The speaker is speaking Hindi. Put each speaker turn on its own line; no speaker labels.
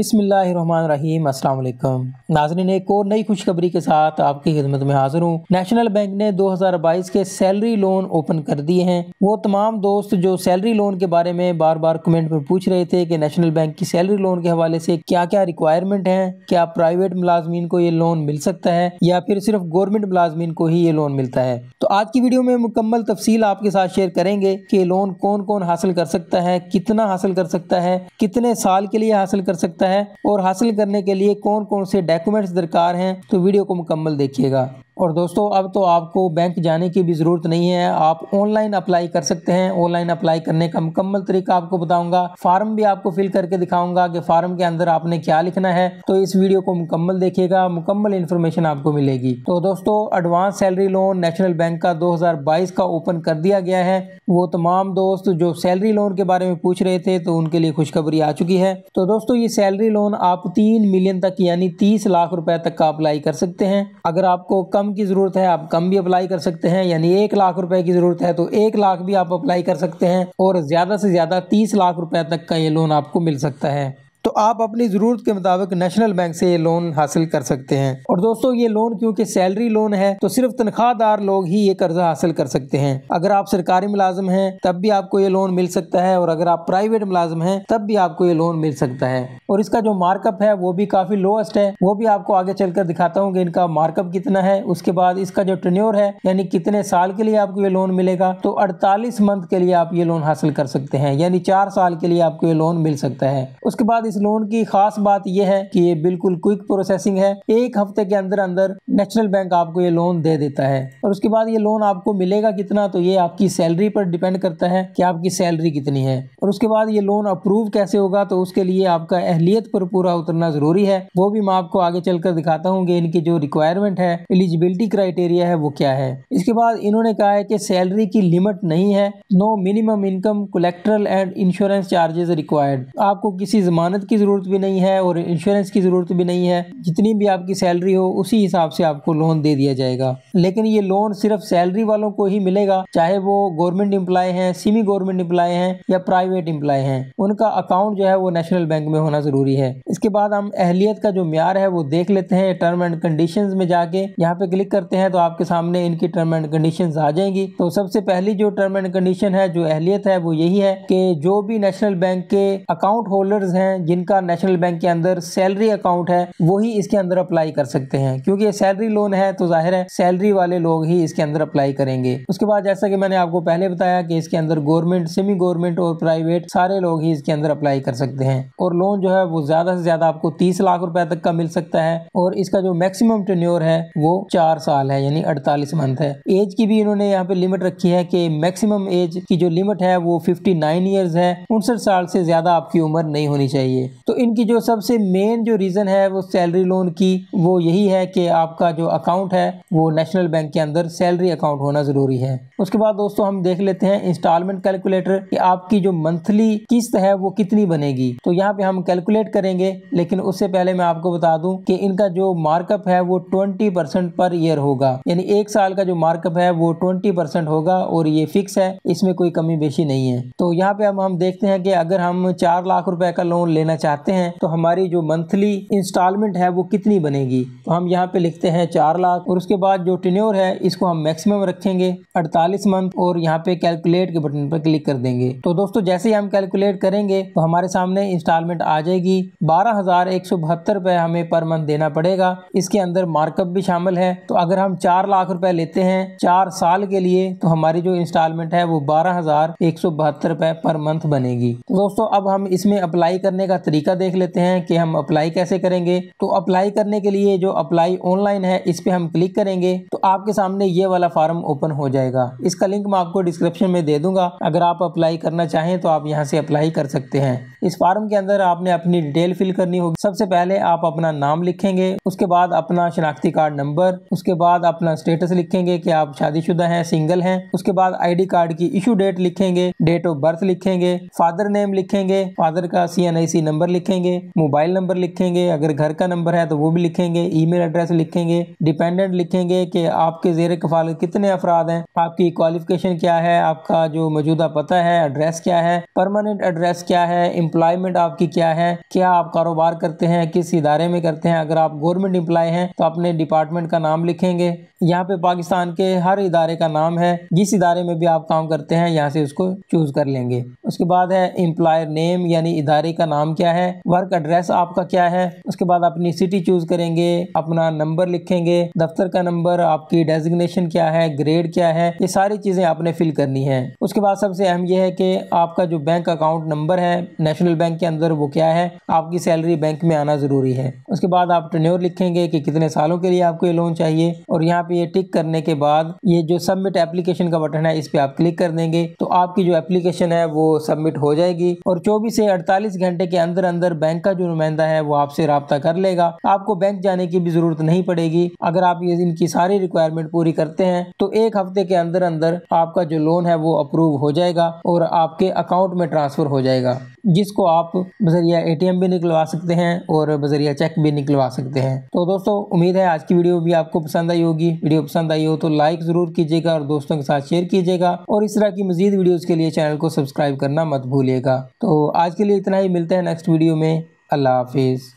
अस्सलाम वालेकुम नाजरीन एक और नई खुशखबरी के साथ आपकी खिदमत में हाजिर हूँ नेशनल बैंक ने 2022 के सैलरी लोन ओपन कर दिए हैं वो तमाम दोस्त जो सैलरी लोन के बारे में बार बार कमेंट में पूछ रहे थे कि नेशनल बैंक की सैलरी लोन के हवाले से क्या क्या रिक्वायरमेंट है क्या प्राइवेट मुलाजमीन को ये लोन मिल सकता है या फिर सिर्फ गवर्नमेंट मुलाजमीन को ही ये लोन मिलता है तो आज की वीडियो में मुकम्मल तफसील आपके साथ शेयर करेंगे की लोन कौन कौन हासिल कर सकता है कितना हासिल कर सकता है कितने साल के लिए हासिल कर सकता है सकता है और हासिल करने के लिए कौन कौन से डॉक्यूमेंट्स दरकार हैं तो वीडियो को मुकम्मल देखिएगा और दोस्तों अब तो आपको बैंक जाने की भी ज़रूरत नहीं है आप ऑनलाइन अप्लाई कर सकते हैं ऑनलाइन अप्लाई करने का मुकम्मल तरीका आपको बताऊंगा फार्म भी आपको फिल करके दिखाऊंगा कि फार्म के अंदर आपने क्या लिखना है तो इस वीडियो को मुकम्मल देखिएगा मुकम्मल इन्फॉर्मेशन आपको मिलेगी तो दोस्तों advance salary loan national bank का दो का ओपन कर दिया गया है वो तमाम दोस्त जो सैलरी लोन के बारे में पूछ रहे थे तो उनके लिए खुशखबरी आ चुकी है तो दोस्तों ये सैलरी लोन आप तीन मिलियन तक यानी तीस लाख रुपए तक का अप्लाई कर सकते हैं अगर आपको कम कम की ज़रूरत है आप कम भी अप्लाई कर सकते हैं यानी एक लाख रुपए की ज़रूरत है तो एक लाख भी आप अप्लाई कर सकते हैं और ज़्यादा से ज़्यादा तीस लाख रुपए तक का ये लोन आपको मिल सकता है आप अपनी ज़रूरत के मुताबिक नेशनल बैंक से ये लोन हासिल कर सकते हैं और दोस्तों ये लोन क्योंकि सैलरी लोन है तो सिर्फ तनख्वाहदार लोग ही ये कर्जा हासिल कर सकते हैं अगर आप सरकारी मुलाजम हैं तब भी आपको ये लोन मिल सकता है और अगर आप प्राइवेट मुलाजम हैं तब भी आपको ये लोन मिल सकता है और इसका जो मार्कअप है वो भी काफ़ी लोएस्ट है वो भी आपको आगे चलकर दिखाता हूँ कि इनका मार्कअप कितना है उसके बाद इसका जो ट्रेन्योर है यानी कितने साल के लिए आपको ये लोन मिलेगा तो अड़तालीस मंथ के लिए आप ये लोन हासिल कर सकते हैं यानी चार साल के लिए आपको ये लोन मिल सकता है उसके बाद इस लोन की खास बात यह है कि ये बिल्कुल क्विक प्रोसेसिंग है एक हफ्ते के अंदर अंदर नेशनल बैंक आपको ये लोन दे देता है और उसके बाद ये लोन आपको मिलेगा कितना तो ये आपकी सैलरी पर डिपेंड करता है कि आपकी सैलरी कितनी है और उसके बाद ये लोन अप्रूव कैसे होगा तो उसके लिए आपका अहलियत पर पूरा उतरना जरूरी है वो भी मैं आपको आगे चलकर दिखाता हूँ इनकी जो रिक्वायरमेंट है एलिजिबिलिटी क्राइटेरिया है वो क्या है इसके बाद इन्होंने कहा है कि सैलरी की लिमिट नहीं है no minimum income collateral and insurance charges required आपको किसी जमानत की की ज़रूरत भी नहीं है और इंश्योरेंस की ज़रूरत भी नहीं है जितनी भी आपकी सैलरी हो उसी हिसाब से आपको लोन दे दिया जाएगा लेकिन ये लोन सिर्फ सैलरी वालों को ही मिलेगा चाहे वो गवर्नमेंट एम्प्लॉय हैं सेमी गवर्नमेंट एम्प्लॉय हैं या प्राइवेट एम्प्लॉय हैं उनका अकाउंट जो है वो नेशनल बैंक में होना ज़रूरी है इसके बाद हम अहलियत का जो म्यार है वो देख लेते हैं टर्म एंड कंडीशन में जाके यहाँ पे क्लिक करते हैं तो आपके सामने इनकी टर्म एंड कंडीशन आ जाएंगी तो सबसे पहली जो टर्म एंड कंडीशन है जो अहलियत है वो यही है कि जो भी नेशनल बैंक के अकाउंट होल्डर्स हैं जिन जिनका नेशनल बैंक के अंदर सैलरी अकाउंट है वही इसके अंदर अप्लाई कर सकते हैं क्योंकि ये सैलरी लोन है तो जाहिर है सैलरी वाले लोग ही इसके अंदर अप्लाई करेंगे उसके बाद जैसा कि मैंने आपको पहले बताया कि इसके अंदर गवर्नमेंट सेमी गवर्नमेंट और प्राइवेट सारे लोग ही इसके अंदर अप्लाई कर सकते हैं और लोन जो है वो ज्यादा से ज्यादा आपको तीस लाख रुपए तक का मिल सकता है और इसका जो मैक्सिमम टेन्योर है वो चार साल है यानी अड़तालीस मंथ है एज की भी इन्होंने यहाँ पे लिमिट रखी है कि मैक्सिमम एज की जो लिमिट है वो फिफ्टी नाइन ईयर्स है उनसठ साल से ज्यादा आपकी उम्र नहीं होनी चाहिए तो इनकी जो सबसे मेन जो रीज़न है वो सैलरी लोन की वो यही है कि आपका जो अकाउंट है वो नेशनल बैंक के अंदर सैलरी अकाउंट होना ज़रूरी है उसके बाद दोस्तों हम देख लेते हैं इंस्टॉलमेंट कैलकुलेटर कि आपकी जो मंथली किस्त है वो कितनी बनेगी तो यहाँ पे हम कैलकुलेट करेंगे लेकिन उससे पहले मैं आपको बता दूं कि इनका जो मार्कअप है वो 20 परसेंट पर ईयर होगा यानी एक साल का जो मार्कअप है वो 20 परसेंट होगा और ये फिक्स है इसमें कोई कमी बेशी नहीं है तो यहाँ पे हम, हम देखते हैं कि अगर हम चार लाख रुपए का लोन लेना करना चाहते हैं तो हमारी जो मंथली इंस्टॉलमेंट है वो कितनी बनेगी तो हम यहाँ पे लिखते हैं चार लाख और उसके बाद जो टिन्योर है इसको हम मैक्सिमम रखेंगे अड़तालीस मंथ और यहाँ पे कैलकुलेट के बटन पर क्लिक कर देंगे तो दोस्तों जैसे ही हम कैलकुलेट करेंगे तो हमारे सामने इंस्टॉलमेंट आ जाएगी बारह रुपए हमें पर मंथ देना पड़ेगा इसके अंदर मार्कअप भी शामिल है तो अगर हम चार लाख रुपए लेते हैं चार साल के लिए तो हमारी जो इंस्टॉलमेंट है वो बारह हजार एक सौ बहत्तर रुपए पर मंथ बनेगी तो दोस्तों अब हम इसमें अप्लाई करने का तरीका देख लेते हैं कि हम अप्लाई कैसे करेंगे तो अप्लाई करने के लिए जो अप्लाई ऑनलाइन है इस पर हम क्लिक करेंगे तो आपके सामने ये वाला फार्म ओपन हो जाएगा इसका लिंक मैं आपको डिस्क्रिप्शन में दे दूंगा अगर आप अप्लाई करना चाहें तो आप यहाँ से अप्लाई कर सकते हैं इस फार्म के अंदर आपने अपनी डिटेल फिल करनी होगी सबसे पहले आप अपना नाम लिखेंगे उसके बाद अपना शनाख्ती कार्ड नंबर उसके बाद अपना स्टेटस लिखेंगे कि आप शादीशुदा हैं सिंगल हैं उसके बाद आईडी कार्ड की इशू डेट लिखेंगे डेट ऑफ बर्थ लिखेंगे फादर नेम लिखेंगे फादर का सी नंबर लिखेंगे मोबाइल नंबर लिखेंगे अगर घर का नंबर है तो वो भी लिखेंगे मेल एड्रेस लिखेंगे डिपेंडेंट लिखेंगे कि आपके जेर कफाल कितने अफराद हैं आपकी क्वालिफिकेशन क्या है आपका जो मौजूदा पता है एड्रेस क्या है परमानेंट एड्रेस क्या है एम्प्लॉयमेंट आपकी क्या है क्या आप कारोबार करते हैं किस इदारे में करते हैं अगर आप गवर्नमेंट एम्प्लॉय हैं तो अपने डिपार्टमेंट का नाम लिखेंगे यहाँ पे पाकिस्तान के हर इदारे का नाम है जिस इदारे में भी आप काम करते हैं यहाँ से उसको चूज कर लेंगे उसके बाद है एम्प्लॉयर नेम यानी इदारे का नाम क्या है वर्क एड्रेस आपका क्या है उसके बाद अपनी सिटी चूज करेंगे अपना नंबर लिखेंगे दफ्तर का नंबर आपकी डेजिग्नेशन क्या है ग्रेड क्या है ये सारी चीजें आपने फिल करनी है उसके बाद सबसे अहम यह है कि आपका जो बैंक अकाउंट नंबर है नेशनल नेशनल बैंक के अंदर वो क्या है आपकी सैलरी बैंक में आना ज़रूरी है उसके बाद आप टर्न्योर लिखेंगे कि कितने सालों के लिए आपको ये लोन चाहिए और यहाँ पे ये टिक करने के बाद ये जो सबमिट एप्लीकेशन का बटन है इस पर आप क्लिक कर देंगे तो आपकी जो एप्लीकेशन है वो सबमिट हो जाएगी और चौबीस से अड़तालीस घंटे के अंदर अंदर बैंक का जो नुमाइंदा है वो आपसे रबता कर लेगा आपको बैंक जाने की भी जरूरत नहीं पड़ेगी अगर आप ये इनकी सारी रिक्वायरमेंट पूरी करते हैं तो एक हफ्ते के अंदर अंदर आपका जो लोन है वो अप्रूव हो जाएगा और आपके अकाउंट में ट्रांसफर हो जाएगा जिस चीज़ को आप बजरिया ए भी निकलवा सकते हैं और बजरिया चेक भी निकलवा सकते हैं तो दोस्तों उम्मीद है आज की वीडियो भी आपको पसंद आई होगी वीडियो पसंद आई हो तो लाइक ज़रूर कीजिएगा और दोस्तों के साथ शेयर कीजिएगा और इस तरह की मजीद वीडियोज़ के लिए चैनल को सब्सक्राइब करना मत भूलिएगा तो आज के लिए इतना ही मिलता है नेक्स्ट वीडियो में अल्लाह हाफिज़